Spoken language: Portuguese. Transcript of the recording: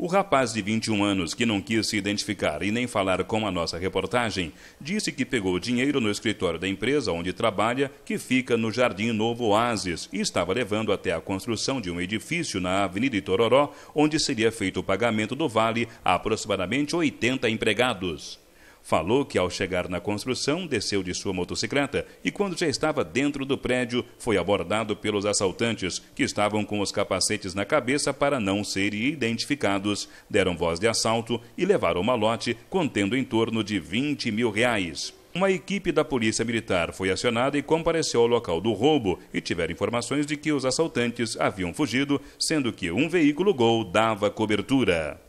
O rapaz de 21 anos, que não quis se identificar e nem falar com a nossa reportagem, disse que pegou dinheiro no escritório da empresa onde trabalha, que fica no Jardim Novo Oasis, e estava levando até a construção de um edifício na Avenida Itororó, onde seria feito o pagamento do vale a aproximadamente 80 empregados falou que ao chegar na construção desceu de sua motocicleta e quando já estava dentro do prédio foi abordado pelos assaltantes que estavam com os capacetes na cabeça para não serem identificados. Deram voz de assalto e levaram uma lote contendo em torno de 20 mil reais. Uma equipe da Polícia Militar foi acionada e compareceu ao local do roubo e tiveram informações de que os assaltantes haviam fugido, sendo que um veículo Gol dava cobertura.